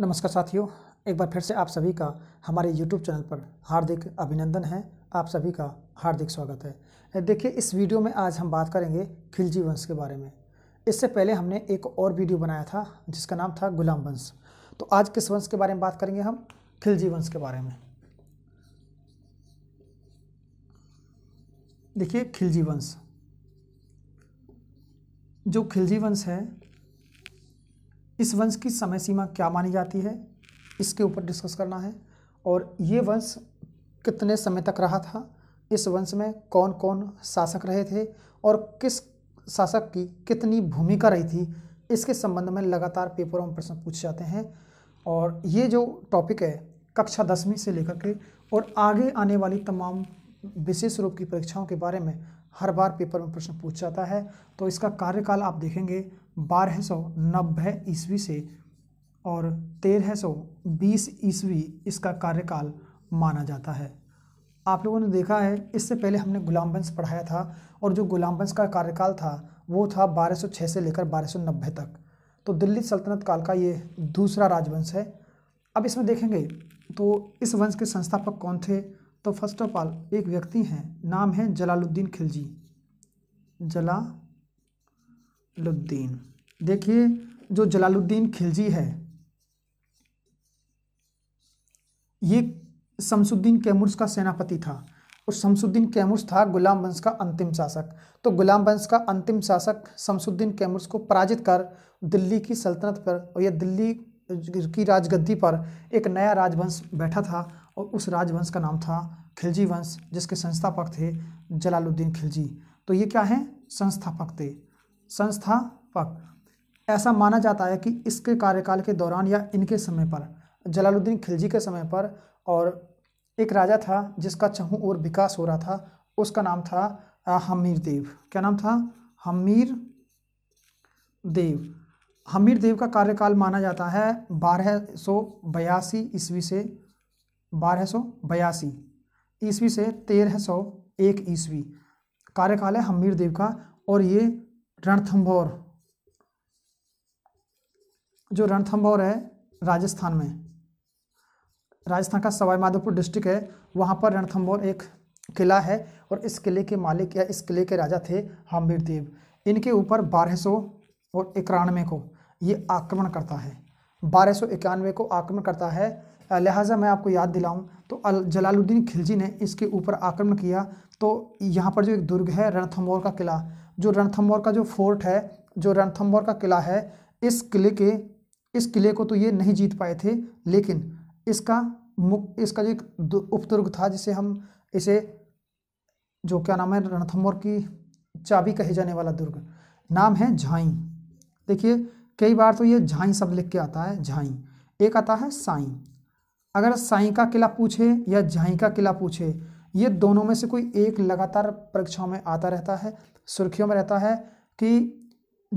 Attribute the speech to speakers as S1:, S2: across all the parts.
S1: नमस्कार साथियों एक बार फिर से आप सभी का हमारे YouTube चैनल पर हार्दिक अभिनंदन है आप सभी का हार्दिक स्वागत है देखिए इस वीडियो में आज हम बात करेंगे खिलजी वंश के बारे में इससे पहले हमने एक और वीडियो बनाया था जिसका नाम था गुलाम वंश तो आज किस वंश के बारे में बात करेंगे हम खिलजी वंश के बारे में देखिए खिलजी वंश जो खिलजी वंश है इस वंश की समय सीमा क्या मानी जाती है इसके ऊपर डिस्कस करना है और ये वंश कितने समय तक रहा था इस वंश में कौन कौन शासक रहे थे और किस शासक की कितनी भूमिका रही थी इसके संबंध में लगातार पेपरों में प्रश्न पूछे जाते हैं और ये जो टॉपिक है कक्षा दसवीं से लेकर के और आगे आने वाली तमाम विशेष रूप की परीक्षाओं के बारे में हर बार पेपर में प्रश्न पूछ जाता है तो इसका कार्यकाल आप देखेंगे बारह सौ नब्बे ईस्वी से और तेरह सौ बीस ईस्वी इसका कार्यकाल माना जाता है आप लोगों ने देखा है इससे पहले हमने गुलाम वंश पढ़ाया था और जो गुलाम वंश का कार्यकाल था वो था 1206 से लेकर 1290 तक तो दिल्ली सल्तनत काल का ये दूसरा राजवंश है अब इसमें देखेंगे तो इस वंश के संस्थापक कौन थे तो फर्स्ट ऑफ ऑल एक व्यक्ति हैं नाम है जलालुद्दीन खिलजी जला जलालुद्दीन देखिए जो जलालुद्दीन खिलजी है ये शमसुद्दीन कैमुर्स का सेनापति था और शमसुद्दीन कैमुर्स था गुलाम वंश का अंतिम शासक तो गुलाम वंश का अंतिम शासक शमसुद्दीन कैमुर्स को पराजित कर दिल्ली की सल्तनत पर और या दिल्ली की राजगद्दी पर एक नया राजवंश बैठा था और उस राजवंश का नाम था खिलजी वंश जिसके संस्थापक थे जलालुद्दीन खिलजी तो ये क्या है संस्थापक थे संस्थापक ऐसा माना जाता है कि इसके कार्यकाल के दौरान या इनके समय पर जलालुद्दीन खिलजी के समय पर और एक राजा था जिसका चहु और विकास हो रहा था उसका नाम था हमीर देव क्या नाम था हमीर देव हमीर देव का कार्यकाल माना जाता है बारह सौ बयासी ईस्वी से बारह सौ बयासी ईस्वी से तेरह सौ एक ईस्वी कार्यकाल है हमीर देव का और ये रणथम्भौर जो रणथम्भौर है राजस्थान में राजस्थान का सवाई माधोपुर डिस्ट्रिक्ट है वहाँ पर रणथम्भौर एक किला है और इस किले के मालिक या इस किले के राजा थे हामिर देव इनके ऊपर बारह सौ और इक्यानवे को ये आक्रमण करता है बारह सौ इक्यानवे को आक्रमण करता है लिहाजा मैं आपको याद दिलाऊँ तो जलालुद्दीन खिलजी ने इसके ऊपर आक्रमण किया तो यहाँ पर जो एक दुर्ग है रणथम्बोर का किला जो रणथम्बोर का जो फोर्ट है जो रणथम्बोर का किला है इस किले के इस किले को तो ये नहीं जीत पाए थे लेकिन इसका मुख इसका जो एक उपदुर्ग था जिसे हम इसे जो क्या नाम है रणथम्बोर की चाबी कहे जाने वाला दुर्ग नाम है झाई देखिए कई बार तो ये झाई सब लिख के आता है झाई एक आता है साई अगर साई का किला पूछे या झाई का किला पूछे ये दोनों में से कोई एक लगातार परीक्षाओं में आता रहता है सुर्खियों में रहता है कि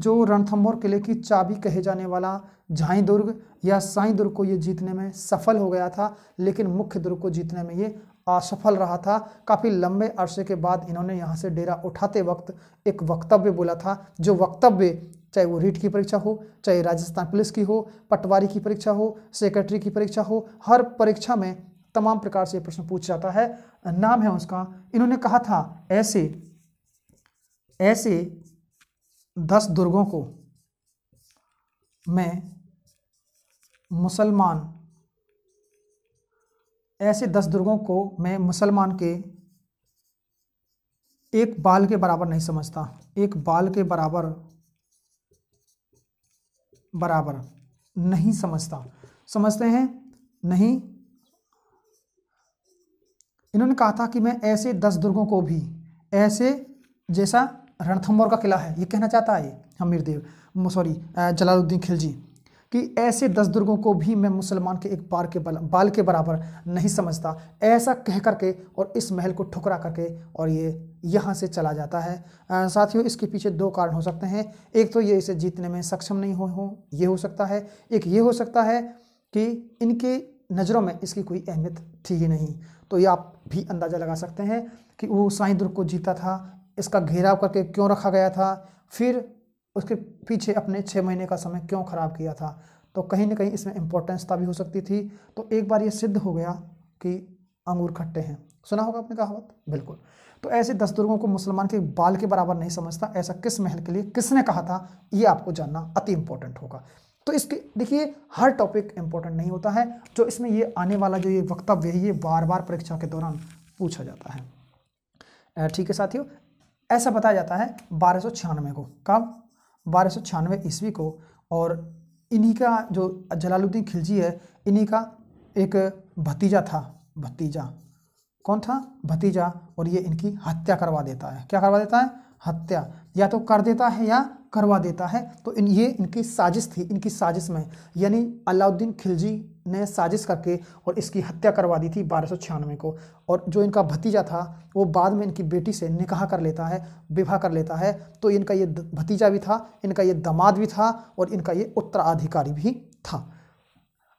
S1: जो रणथम्भौर किले की चाबी कहे जाने वाला झाई दुर्ग या साई दुर्ग को ये जीतने में सफल हो गया था लेकिन मुख्य दुर्ग को जीतने में ये असफल रहा था काफ़ी लंबे अरसे के बाद इन्होंने यहाँ से डेरा उठाते वक्त एक वक्तव्य बोला था जो वक्तव्य चाहे वो रीट की परीक्षा हो चाहे राजस्थान पुलिस की हो पटवारी की परीक्षा हो सेक्रेटरी की परीक्षा हो हर परीक्षा में तमाम प्रकार से प्रश्न पूछ जाता है नाम है उसका इन्होंने कहा था ऐसे ऐसे दस दुर्गों को मैं मुसलमान ऐसे दस दुर्गों को मैं मुसलमान के एक बाल के बराबर नहीं समझता एक बाल के बराबर बराबर नहीं समझता समझते हैं नहीं इन्होंने कहा था कि मैं ऐसे दस दुर्गों को भी ऐसे जैसा रणथम्बोर का किला है ये कहना चाहता है हमीर देव सॉरी जलालुद्दीन खिलजी कि ऐसे दस दुर्गों को भी मैं मुसलमान के एक बार के बल, बाल के बराबर नहीं समझता ऐसा कह करके और इस महल को ठुकरा करके और ये यहाँ से चला जाता है साथियों इसके पीछे दो कारण हो सकते हैं एक तो ये इसे जीतने में सक्षम नहीं हो हो ये हो सकता है एक ये हो सकता है कि इनके नज़रों में इसकी कोई अहमियत थी ही नहीं तो ये आप भी अंदाज़ा लगा सकते हैं कि वो साई दुर्ग को जीता था इसका घेराव करके क्यों रखा गया था फिर उसके पीछे अपने छः महीने का समय क्यों ख़राब किया था तो कहीं ना कहीं इसमें इम्पोर्टेंसता तभी हो सकती थी तो एक बार ये सिद्ध हो गया कि अंगूर खट्टे हैं सुना होगा आपने कहावत बिल्कुल तो ऐसे दस दुर्गों को मुसलमान के बाल के बराबर नहीं समझता ऐसा किस महल के लिए किसने कहा था ये आपको जानना अति इम्पोर्टेंट होगा तो इसके देखिए हर टॉपिक इम्पोर्टेंट नहीं होता है जो इसमें ये आने वाला जो ये वक्तव्य है ये बार बार परीक्षा के दौरान पूछा जाता है ठीक है साथियों ऐसा बताया जाता है बारह को कब बारह सौ छियानवे ईस्वी को और इन्हीं का जो जलालुद्दीन खिलजी है इन्हीं का एक भतीजा था भतीजा कौन था भतीजा और ये इनकी हत्या करवा देता है क्या करवा देता है हत्या या तो कर देता है या करवा देता है तो इन ये इनकी साजिश थी इनकी साजिश में यानी अलाउद्दीन खिलजी ने साजिश करके और इसकी हत्या करवा दी थी बारह को और जो इनका भतीजा था वो बाद में इनकी बेटी से निकाह कर लेता है विवाह कर लेता है तो इनका ये भतीजा भी था इनका ये दामाद भी था और इनका ये उत्तराधिकारी भी था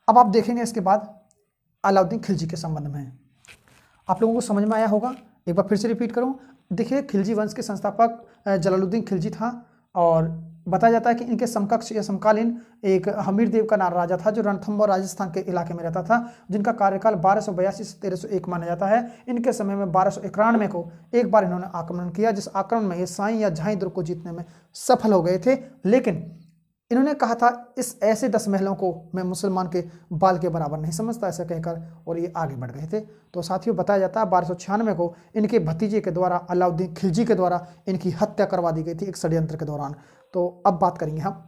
S1: अब आप देखेंगे इसके बाद अलाउद्दीन खिलजी के संबंध में आप लोगों को समझ में आया होगा एक बार फिर से रिपीट करूँ देखिए खिलजी वंश के संस्थापक जलालुद्दीन खिलजी था और बताया जाता है कि इनके समकक्ष या समकालीन एक हमीर देव का नाम राजा था जो रणथम्बोर राजस्थान के इलाके में रहता था जिनका कार्यकाल बारह से तेरह माना जाता है इनके समय में बारह सौ को एक बार इन्होंने आक्रमण किया जिस आक्रमण में ये साई या झाई दुर्ग को जीतने में सफल हो गए थे लेकिन इन्होंने कहा था इस ऐसे दस महलों को मैं मुसलमान के बाल के बराबर नहीं समझता ऐसा कहकर और ये आगे बढ़ गए थे तो साथियों बताया जाता है बारह को इनके भतीजे के द्वारा अलाउद्दीन खिलजी के द्वारा इनकी हत्या करवा दी गई थी एक षड्यंत्र के दौरान तो अब बात करेंगे हम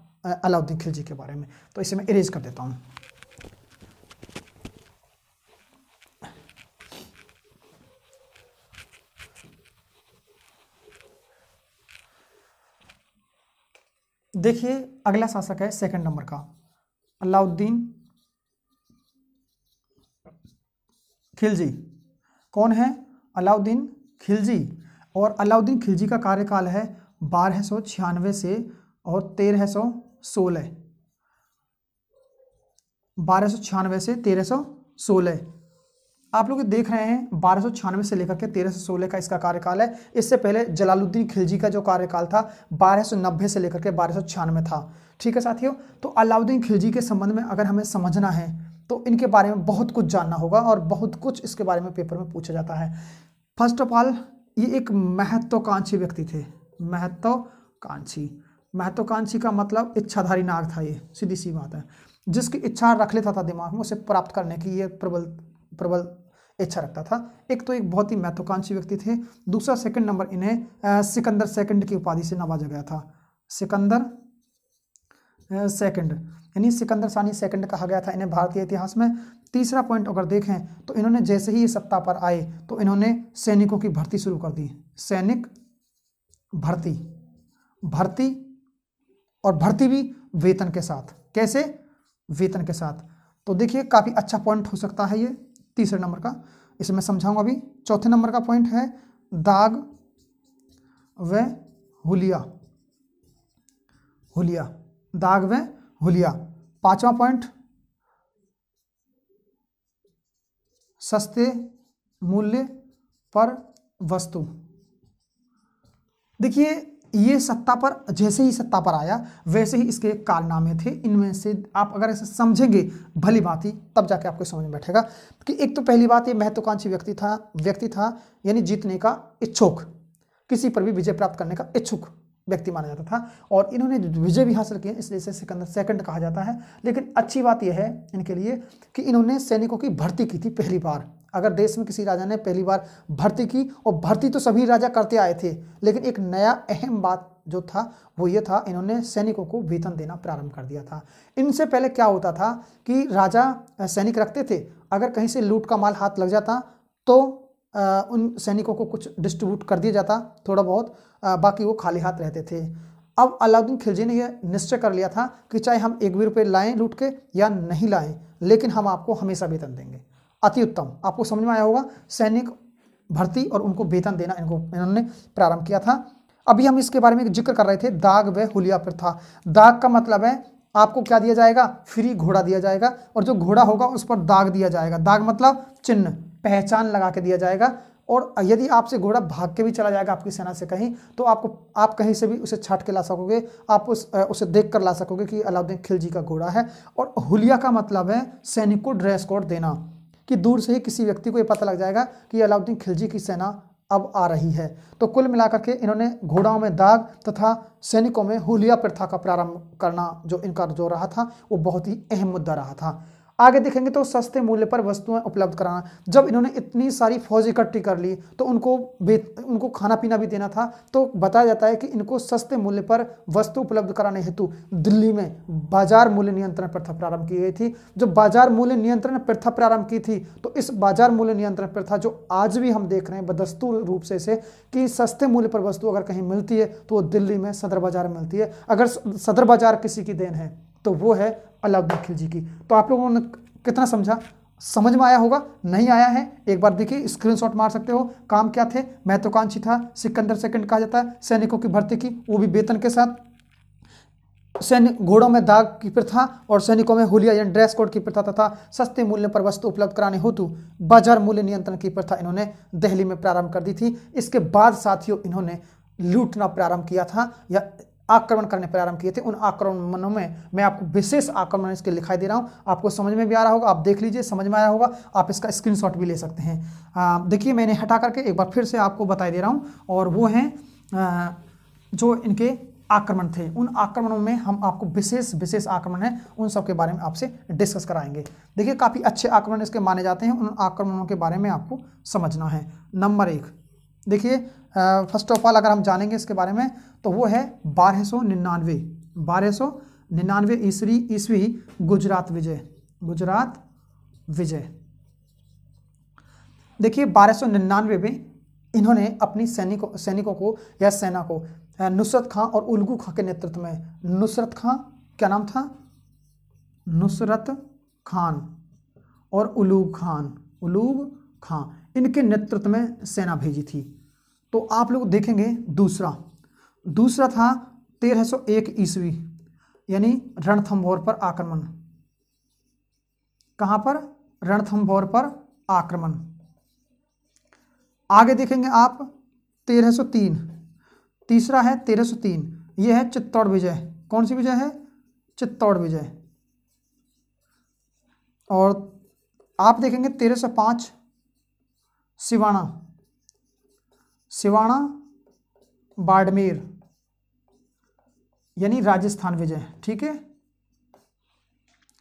S1: अलाउद्दीन खिलजी के बारे में तो इसे मैं इरेज कर देता हूँ देखिए अगला शासक है सेकंड नंबर का अलाउद्दीन खिलजी कौन है अलाउद्दीन खिलजी और अलाउद्दीन खिलजी का कार्यकाल है बारह सौ छियानवे से और तेरह सौ सोलह बारह सौ छियानवे से तेरह सौ सोलह आप लोग देख रहे हैं बारह से लेकर के तेरह का इसका कार्यकाल है इससे पहले जलालुद्दीन खिलजी का जो कार्यकाल था बारह से लेकर के बारह था ठीक है साथियों तो अलाउद्दीन खिलजी के संबंध में अगर हमें समझना है तो इनके बारे में बहुत कुछ जानना होगा और बहुत कुछ इसके बारे में पेपर में पूछा जाता है फर्स्ट ऑफ ऑल ये एक महत्वाकांक्षी व्यक्ति थे महत्वाकांक्षी महत्वाकांक्षी का मतलब इच्छाधारी नाग था ये सीधी सी बात है जिसकी इच्छा रख लेता था दिमाग में उसे प्राप्त करने की ये प्रबल प्रबल इच्छा रखता था एक तो एक बहुत ही महत्वाकांक्षी व्यक्ति थे दूसरा सेकंड नंबर इन्हें सिकंदर सेकंड की उपाधि से नवाजा गया था सिकंदर सेकंड यानी सिकंदर सानी सेकंड कहा गया था इन्हें भारतीय इतिहास में तीसरा पॉइंट अगर देखें तो इन्होंने जैसे ही ये सत्ता पर आए तो इन्होंने सैनिकों की भर्ती शुरू कर दी सैनिक भर्ती भर्ती और भर्ती भी वेतन के साथ कैसे वेतन के साथ तो देखिए काफ़ी अच्छा पॉइंट हो सकता है ये तीसरे नंबर का इसे मैं समझाऊंगा अभी चौथे नंबर का पॉइंट है दाग व हुलिया हुलिया दाग व हुलिया पांचवा पॉइंट सस्ते मूल्य पर वस्तु देखिए ये सत्ता पर जैसे ही सत्ता पर आया वैसे ही इसके कारनामे थे इनमें से आप अगर ऐसे समझेंगे भली बात ही तब जाके आपको समझ में बैठेगा कि एक तो पहली बात ये महत्वाकांक्षी व्यक्ति था व्यक्ति था यानी जीतने का इच्छुक किसी पर भी विजय प्राप्त करने का इच्छुक व्यक्ति माना जाता था और इन्होंने विजय भी हासिल किए इसलिए इसे सिकंदर सेकंड कहा जाता है लेकिन अच्छी बात यह है इनके लिए कि इन्होंने सैनिकों की भर्ती की थी पहली बार अगर देश में किसी राजा ने पहली बार भर्ती की और भर्ती तो सभी राजा करते आए थे लेकिन एक नया अहम बात जो था वो ये था इन्होंने सैनिकों को वेतन देना प्रारंभ कर दिया था इनसे पहले क्या होता था कि राजा सैनिक रखते थे अगर कहीं से लूट का माल हाथ लग जाता तो उन सैनिकों को कुछ डिस्ट्रीब्यूट कर दिया जाता थोड़ा बहुत बाकी वो खाली हाथ रहते थे अब अलाउद्दीन खिलजी ने यह निश्चय कर लिया था कि चाहे हम एक भी रुपये लाएँ लूट के या नहीं लाएं लेकिन हम आपको हमेशा वेतन देंगे अति उत्तम आपको समझ में आया होगा सैनिक भर्ती और उनको वेतन देना इनको इन्होंने प्रारंभ किया था अभी हम इसके बारे में जिक्र कर रहे थे दाग व हुलिया प्रथा दाग का मतलब है आपको क्या दिया जाएगा फ्री घोड़ा दिया जाएगा और जो घोड़ा होगा उस पर दाग दिया जाएगा दाग मतलब चिन्ह पहचान लगा के दिया जाएगा और यदि आपसे घोड़ा भाग के भी चला जाएगा आपकी सेना से कहीं तो आपको आप कहीं से भी उसे छाट के ला सकोगे आप उस उसे देख कर ला सकोगे कि अलाउद्दीन खिलजी का घोड़ा है और हुलिया का मतलब है सैनिक को ड्रेस कोड देना कि दूर से ही किसी व्यक्ति को ये पता लग जाएगा कि अलाउद्दीन खिलजी की सेना अब आ रही है तो कुल मिलाकर के इन्होंने घोड़ाओं में दाग तथा सैनिकों में हुलिया प्रथा का प्रारंभ करना जो इनका जो रहा था वो बहुत ही अहम मुद्दा रहा था आगे देखेंगे तो सस्ते मूल्य पर वस्तुएं उपलब्ध कराना जब इन्होंने इतनी सारी फौज इकट्ठी कर ली तो उनको उनको खाना पीना भी देना था तो बताया जाता है कि इनको सस्ते मूल्य पर वस्तु उपलब्ध कराने हेतु दिल्ली में बाजार मूल्य नियंत्रण प्रथा प्रारंभ की गई थी जो बाजार मूल्य नियंत्रण प्रथा प्रारंभ की थी तो इस बाजार मूल्य नियंत्रण प्रथा जो आज भी हम देख रहे हैं बदस्तूर रूप से इसे कि सस्ते मूल्य पर वस्तु अगर कहीं मिलती है तो वो दिल्ली में सदर बाजार में मिलती है अगर सदर बाजार किसी की देन है तो वो है अलाउद्दीन खिलजी की तो आप लोगों ने कितना समझा समझ में आया होगा नहीं आया है एक बार देखिए स्क्रीनशॉट मार सकते हो काम क्या थे महत्वाकांक्षी था सिकंदर सेकंड कहा जाता है सैनिकों की भर्ती की वो भी वेतन के साथ सैनिक घोड़ों में दाग की प्रथा और सैनिकों में होलिया या ड्रेस कोड की प्रथा तथा सस्ते मूल्य पर वस्तु उपलब्ध कराने हेतु बाजार मूल्य नियंत्रण की प्रथा इन्होंने दिल्ली में प्रारंभ कर दी थी इसके बाद साथियों इन्होंने लूटना प्रारंभ किया था या आक्रमण करने प्रारंभ किए थे उन आक्रमणों में मैं आपको विशेष आक्रमण इसके लिखाई दे रहा हूँ आपको समझ में भी आ रहा होगा आप देख लीजिए समझ में आया होगा आप इसका स्क्रीनशॉट भी ले सकते हैं देखिए मैंने हटा करके एक बार फिर से आपको बताई दे रहा हूँ और वो हैं जो इनके आक्रमण थे उन आक्रमणों में हम आपको विशेष विशेष आक्रमण है उन सब के बारे में आपसे डिस्कस कराएंगे देखिए काफ़ी अच्छे आक्रमण इसके माने जाते हैं उन आक्रमणों के बारे में आपको समझना है नंबर एक देखिए फर्स्ट ऑफ ऑल अगर हम जानेंगे इसके बारे में तो वो है बारह सौ निन्यानवे बारह सौ निन्यानवे ईस्वी ईस्वी गुजरात विजय गुजरात विजय देखिए बारह सौ निन्यानवे में इन्होंने अपनी सैनिकों सैनिकों को या सेना को नुसरत खां और उलगू खां के नेतृत्व में नुसरत खां क्या नाम था नुसरत खान और उलूग खान उलूग खां इनके नेतृत्व में सेना भेजी थी तो आप लोग देखेंगे दूसरा दूसरा था तेरह सौ एक ईस्वी यानी रणथम्भौर पर आक्रमण कहाँ पर रणथम्भौर पर आक्रमण आगे देखेंगे आप 1303 तीसरा है 1303 यह है चित्तौड़ विजय कौन सी विजय है चित्तौड़ विजय और आप देखेंगे 1305 सिवाना सिवाना बाड़मेर यानी राजस्थान विजय ठीक है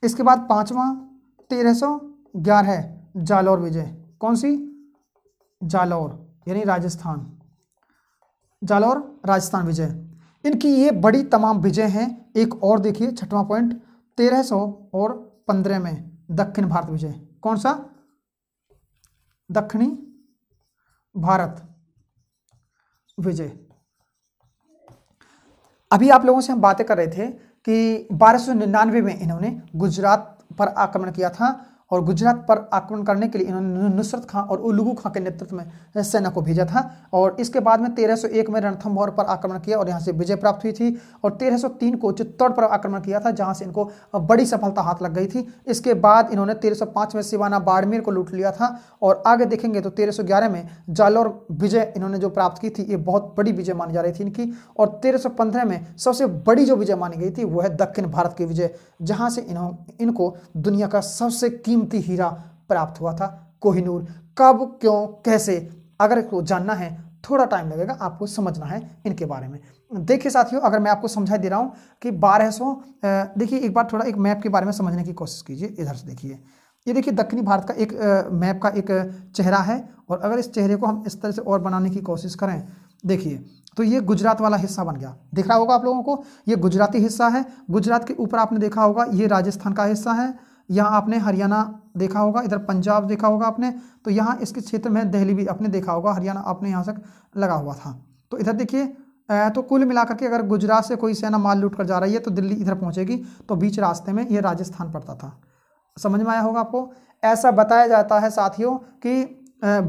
S1: इसके बाद पांचवा तेरह सौ ग्यारह जालौर विजय कौन सी जालौर यानी राजस्थान जालौर राजस्थान विजय इनकी ये बड़ी तमाम विजय हैं एक और देखिए छठवां पॉइंट तेरह सौ और पंद्रह में दक्षिण भारत विजय कौन सा दक्षिणी भारत विजय अभी आप लोगों से हम बातें कर रहे थे कि बारह में इन्होंने गुजरात पर आक्रमण किया था और गुजरात पर आक्रमण करने के लिए इन्होंने नुसरत खां और उलुगु खां के नेतृत्व में सेना को भेजा था और इसके बाद में 1301 में रणथम्भौर पर आक्रमण किया और यहां से विजय प्राप्त हुई थी और 1303 को चित्तौड़ पर आक्रमण किया था जहां से इनको बड़ी सफलता हाथ लग गई थी इसके बाद इन्होंने 1305 में सिवाना बाड़मेर को लूट लिया था और आगे देखेंगे तो तेरह में जालौर विजय इन्होंने जो प्राप्त की थी ये बहुत बड़ी विजय मानी जा रही थी इनकी और तेरह में सबसे बड़ी जो विजय मानी गई थी वह है दक्षिण भारत की विजय जहाँ से इन्हों इनको दुनिया का सबसे की कीमती हीरा प्राप्त हुआ था कोहिनूर कब क्यों कैसे अगर को जानना है थोड़ा टाइम लगेगा आपको समझना है इनके बारे में देखिए साथियों अगर मैं आपको समझाई दे रहा हूँ कि बारह सौ देखिए एक बार थोड़ा एक मैप के बारे में समझने की कोशिश कीजिए इधर से देखिए ये देखिए दक्षिणी भारत का एक आ, मैप का एक चेहरा है और अगर इस चेहरे को हम इस तरह से और बनाने की कोशिश करें देखिए तो ये गुजरात वाला हिस्सा बन गया दिख रहा होगा आप लोगों को ये गुजराती हिस्सा है गुजरात के ऊपर आपने देखा होगा ये राजस्थान का हिस्सा है यहाँ आपने हरियाणा देखा होगा इधर पंजाब देखा होगा आपने तो यहाँ इसके क्षेत्र में दहली भी आपने देखा होगा हरियाणा आपने यहाँ तक लगा हुआ था तो इधर देखिए तो कुल मिलाकर के अगर गुजरात से कोई सेना माल लूट कर जा रही है तो दिल्ली इधर पहुँचेगी तो बीच रास्ते में ये राजस्थान पड़ता था समझ में आया होगा आपको ऐसा बताया जाता है साथियों कि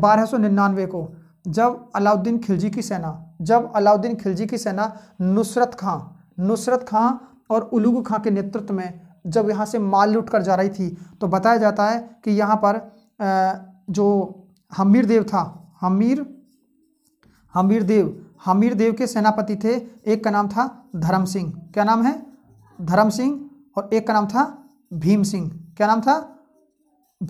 S1: बारह को जब अलाउद्दीन खिलजी की सेना जब अलाउद्दीन खिलजी की सेना नुसरत खां नुसरत खां और उलूग खां के नेतृत्व में जब यहाँ से माल लुट कर जा रही थी तो बताया जाता है कि यहाँ पर जो हमीर देव था हमीर हमीर देव हमीर देव के सेनापति थे एक का नाम था धर्म सिंह क्या नाम है धर्म सिंह और एक का नाम था भीम सिंह क्या नाम था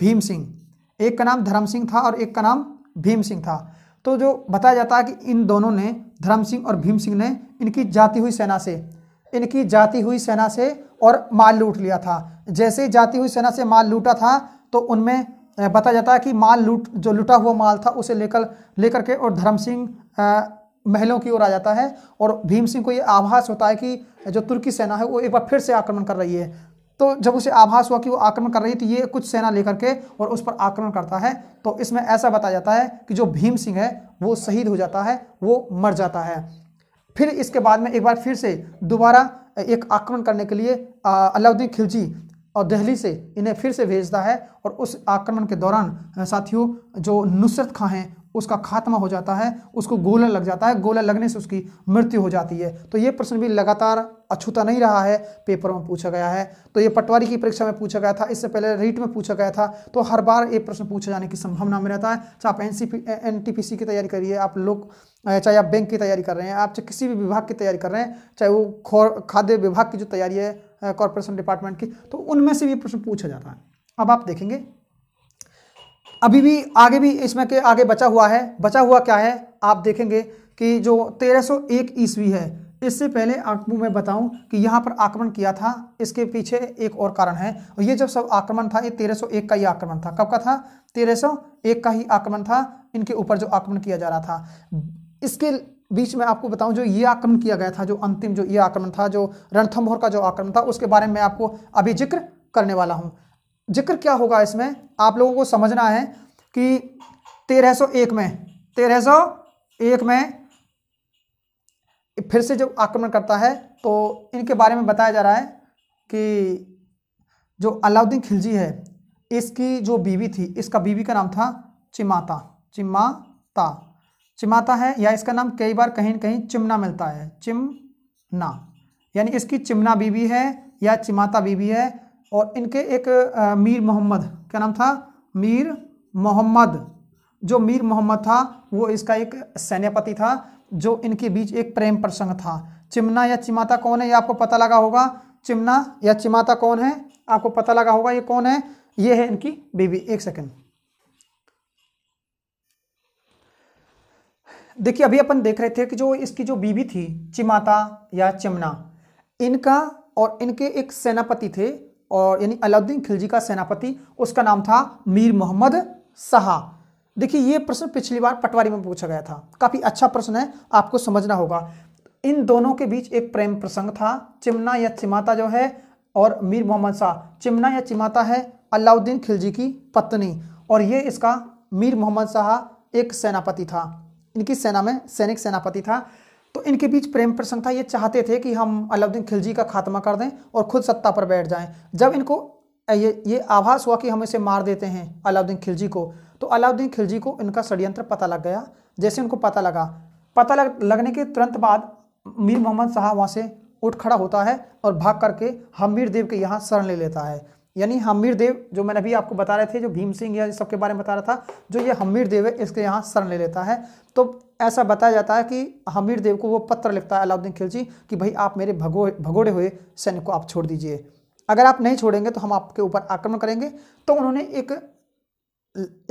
S1: भीम सिंह एक का नाम धर्म सिंह था और एक का नाम भीम सिंह था तो जो बताया जाता है कि इन दोनों ने धर्म सिंह और भीम सिंह ने इनकी जाती हुई सेना से इनकी जाती हुई सेना से और माल लूट लिया था जैसे जाती हुई सेना से माल लूटा था तो उनमें बताया जाता है कि माल लूट जो लूटा हुआ माल था उसे लेकर लेकर के और धर्म सिंह महलों की ओर आ जाता है और भीम सिंह को ये आभास होता है कि जो तुर्की सेना है वो एक बार फिर से आक्रमण कर रही है तो जब उसे आभास हुआ कि वो आक्रमण कर रही है तो ये कुछ सेना लेकर के और उस पर आक्रमण करता है तो इसमें ऐसा बताया जाता है कि जो भीम सिंह है वो शहीद हो जाता है वो मर जाता है फिर इसके बाद में एक बार फिर से दोबारा एक आक्रमण करने के लिए अलाउद्दीन खिलजी और दिल्ली से इन्हें फिर से भेजता है और उस आक्रमण के दौरान साथियों जो नुसरत खां हैं उसका खात्मा हो जाता है उसको गोला लग जाता है गोला लगने से उसकी मृत्यु हो जाती है तो ये प्रश्न भी लगातार अछूता नहीं रहा है पेपर में पूछा गया है तो ये पटवारी की परीक्षा में पूछा गया था इससे पहले रीट में पूछा गया था तो हर बार ये प्रश्न पूछे जाने की संभावना में रहता है चाहे आप एन एन की तैयारी करिए आप लोग चाहे आप बैंक की तैयारी कर रहे हैं आप चाहे किसी भी विभाग की तैयारी कर रहे हैं चाहे वो खाद्य विभाग की जो तैयारी है कॉरपोरेशन डिपार्टमेंट की तो उनमें से भी प्रश्न पूछा जाता है अब आप देखेंगे अभी भी आगे भी इसमें के आगे बचा हुआ है बचा हुआ क्या है आप देखेंगे कि जो 1301 ईस्वी है इससे पहले आपको मैं बताऊं कि यहाँ पर आक्रमण किया था इसके पीछे एक और कारण है और ये जब सब आक्रमण था ये 1301 का ही आक्रमण था कब का था 1301 का ही आक्रमण था इनके ऊपर जो आक्रमण किया जा रहा था इसके बीच में आपको बताऊं जो ये आक्रमण किया गया था जो अंतिम जो ये आक्रमण था जो रणथम्भौर का जो आक्रमण था उसके बारे में आपको अभी जिक्र करने वाला हूँ जिक्र क्या होगा इसमें आप लोगों को समझना है कि तेरह सौ एक में तेरह सौ एक में फिर से जब आक्रमण करता है तो इनके बारे में बताया जा रहा है कि जो अलाउद्दीन खिलजी है इसकी जो बीवी थी इसका बीवी का नाम था चिमाता चिमाता चिमाता है या इसका नाम कई बार कहीं कहीं चिमना मिलता है चिमना यानी इसकी चिमना बीवी है या चिमाता बीवी है और इनके एक मीर मोहम्मद क्या नाम था मीर मोहम्मद जो मीर मोहम्मद था वो इसका एक सैन्यपति था जो इनके बीच एक प्रेम प्रसंग था चिमना या चिमाता कौन है ये आपको पता लगा होगा चिमना या चिमाता कौन है आपको पता लगा होगा ये कौन है ये है इनकी बीबी एक सेकेंड देखिए अभी अपन देख रहे थे कि जो इसकी जो बीबी थी चिमाता या चिमना इनका और इनके एक सेनापति थे और यानी अलाउद्दीन खिलजी का सेनापति उसका नाम था मीर मोहम्मद शाह देखिए ये प्रश्न पिछली बार पटवारी में पूछा गया था काफ़ी अच्छा प्रश्न है आपको समझना होगा इन दोनों के बीच एक प्रेम प्रसंग था चिमना या चिमाता जो है और मीर मोहम्मद शाह चिमना या चिमाता है अलाउद्दीन खिलजी की पत्नी और ये इसका मीर मोहम्मद शाह एक सेनापति था इनकी सेना में सैनिक सेनापति था तो इनके बीच प्रेम प्रसंग था ये चाहते थे कि हम अलाउद्दीन खिलजी का खात्मा कर दें और खुद सत्ता पर बैठ जाएं जब इनको ये ये आभास हुआ कि हम इसे मार देते हैं अलाउद्दीन खिलजी को तो अलाउद्दीन खिलजी को इनका षड्यंत्र पता लग गया जैसे उनको पता लगा पता लग, लगने के तुरंत बाद मीर मोहम्मद शाह वहाँ से उठ खड़ा होता है और भाग करके हमीर देव के यहाँ शरण ले लेता है यानी हमीर देव जो मैंने अभी आपको बता रहे थे जो भीम सिंह या सबके बारे में बता रहा था जो ये हमीर देव है इसके यहाँ शरण ले लेता है तो ऐसा बताया जाता है कि हमीर देव को वो पत्र लिखता है अलाउद्दीन खिलजी कि भाई आप मेरे भगो भगोड़े हुए सैनिक को आप छोड़ दीजिए अगर आप नहीं छोड़ेंगे तो हम आपके ऊपर आक्रमण करेंगे तो उन्होंने एक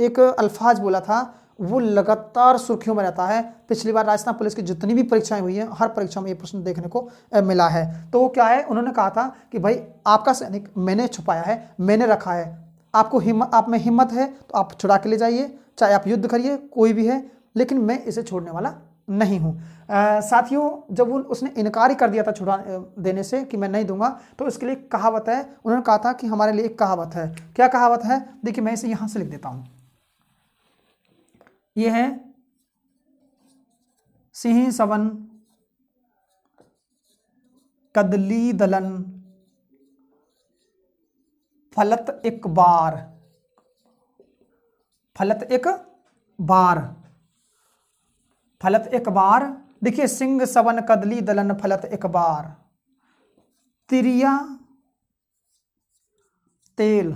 S1: एक अल्फाज बोला था वो लगातार सुर्खियों में रहता है पिछली बार राजस्थान पुलिस की जितनी भी परीक्षाएं हुई हैं हर परीक्षा में ये प्रश्न देखने को मिला है तो वो क्या है उन्होंने कहा था कि भाई आपका सैनिक मैंने छुपाया है मैंने रखा है आपको हिम्मत आप में हिम्मत है तो आप छुड़ा के ले जाइए चाहे आप युद्ध करिए कोई भी है लेकिन मैं इसे छोड़ने वाला नहीं हूँ साथियों जब उन उसने इनकार ही कर दिया था छुड़ा देने से कि मैं नहीं दूंगा तो इसके लिए कहावत है उन्होंने कहा था कि हमारे लिए एक कहावत है क्या कहावत है देखिए मैं इसे यहाँ से लिख देता हूँ ये है सिंह सवन कदली दलन फलत एक बार फलत एक बार फलत एक बार देखिए सिंह सवन कदली दलन फलत एक बार तिरिया तेल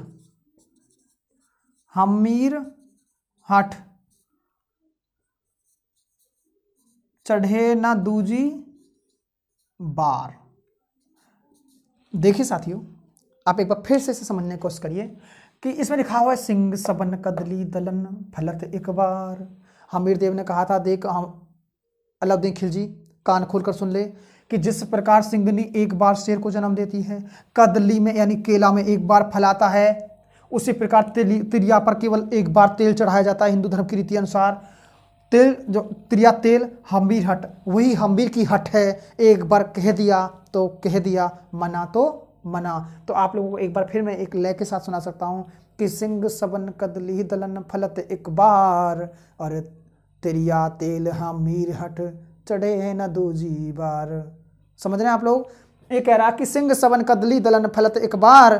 S1: हमीर हठ चढ़े ना दूजी बार देखिए साथियों आप एक बार फिर से इसे समझने की कोशिश करिए कि इसमें लिखा हुआ है सिंह सबन कदली दलन फलत एक बार हमीर देव ने कहा था देख हम अलाउद्दीन खिलजी कान खोल कर सुन ले कि जिस प्रकार सिंगनी एक बार शेर को जन्म देती है कदली में यानी केला में एक बार फैलाता है उसी प्रकार त्रिया पर केवल एक बार तेल चढ़ाया जाता है हिंदू धर्म की रीति अनुसार तेल जो त्रिया तेल हम्बीर हट वही हम्बीर की हट है एक बार कह दिया तो कह दिया मना तो मना तो आप लोगों को एक बार फिर मैं एक लय के साथ सुना सकता हूँ कि सिंह सबन कदली दलन फलत एक बार और तेरिया तेल हम हाँ मीर हट चढ़े है न दूजी बार समझ रहे हैं आप लोग ये कह रहा कि सिंह सवन कदली दलन फलत एक बार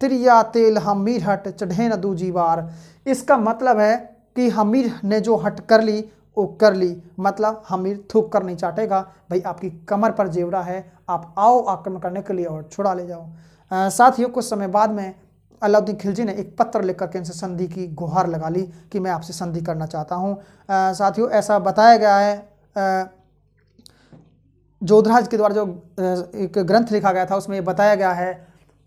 S1: तिरिया तेल हम हाँ मीर हट चढ़े न दूजी बार इसका मतलब है कि हमीर ने जो हट कर ली वो कर ली मतलब हमीर थूक कर नहीं चाटेगा भाई आपकी कमर पर जेवड़ा है आप आओ आक्रमण करने के लिए और छुड़ा ले जाओ साथ ही कुछ समय बाद में अलाउद्दीन खिलजी ने एक पत्र लिख करके इनसे संधि की गुहार लगा ली कि मैं आपसे संधि करना चाहता हूँ साथियों ऐसा बताया गया है जोधराज के द्वारा जो एक ग्रंथ लिखा गया था उसमें ये बताया गया है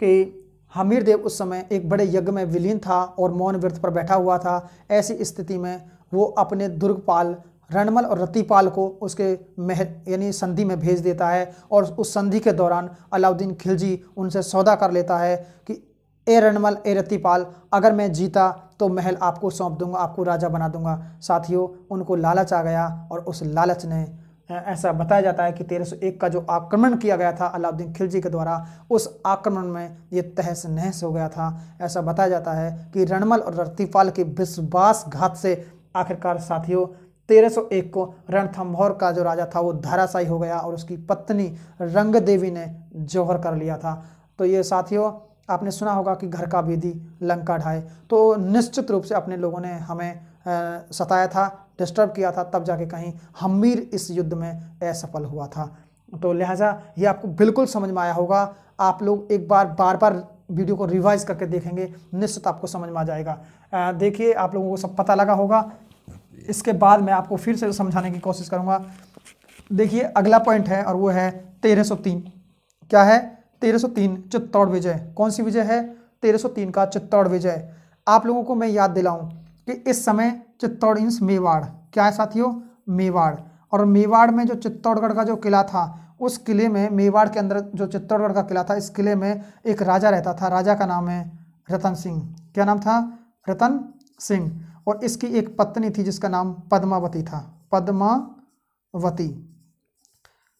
S1: कि हमीर देव उस समय एक बड़े यज्ञ में विलीन था और मौन व्रत पर बैठा हुआ था ऐसी स्थिति में वो अपने दुर्गपाल रणमल और रतिपाल को उसके मह यानी संधि में भेज देता है और उस संधि के दौरान अलाउद्दीन खिलजी उनसे सौदा कर लेता है कि ए रणमल ए रतिपाल अगर मैं जीता तो महल आपको सौंप दूंगा आपको राजा बना दूंगा साथियों उनको लालच आ गया और उस लालच ने ऐसा बताया जाता है कि 1301 का जो आक्रमण किया गया था अलाउद्दीन खिलजी के द्वारा उस आक्रमण में ये तहस नहस हो गया था ऐसा बताया जाता है कि रणमल और रतिपाल के विश्वासघात से आखिरकार साथियों 1301 को रणथम्भौर का जो राजा था वो धाराशाही हो गया और उसकी पत्नी रंगदेवी ने जौहर कर लिया था तो ये साथियों आपने सुना होगा कि घर का बेदी लंका ढाए तो निश्चित रूप से अपने लोगों ने हमें सताया था डिस्टर्ब किया था तब जाके कहीं हमीर इस युद्ध में असफल हुआ था तो लिहाजा ये आपको बिल्कुल समझ में आया होगा आप लोग एक बार बार बार वीडियो को रिवाइज करके देखेंगे निश्चित आपको समझ में आ जाएगा देखिए आप लोगों को सब पता लगा होगा इसके बाद मैं आपको फिर से समझाने की कोशिश करूँगा देखिए अगला पॉइंट है और वो है तेरह सौ तीन क्या है 1303 चित्तौड़ विजय कौन सी विजय है 1303 का चित्तौड़ विजय आप लोगों को मैं याद दिलाऊं कि इस समय चित्तौड़ इंस मेवाड़ क्या है साथियों मेवाड़ और मेवाड़ में जो चित्तौड़गढ़ का जो किला था उस किले में मेवाड़ के अंदर जो चित्तौड़गढ़ का किला था इस किले में एक राजा रहता था राजा का नाम है रतन सिंह क्या नाम था रतन सिंह और इसकी एक पत्नी थी जिसका नाम पद्मावती था पद्मावती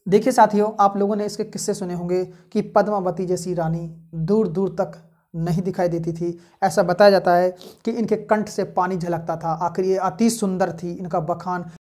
S1: देखिए साथियों आप लोगों ने इसके किस्से सुने होंगे कि पद्मावती जैसी रानी दूर दूर तक नहीं दिखाई देती थी ऐसा बताया जाता है कि इनके कंठ से पानी झलकता था आखिर ये अति सुंदर थी इनका बखान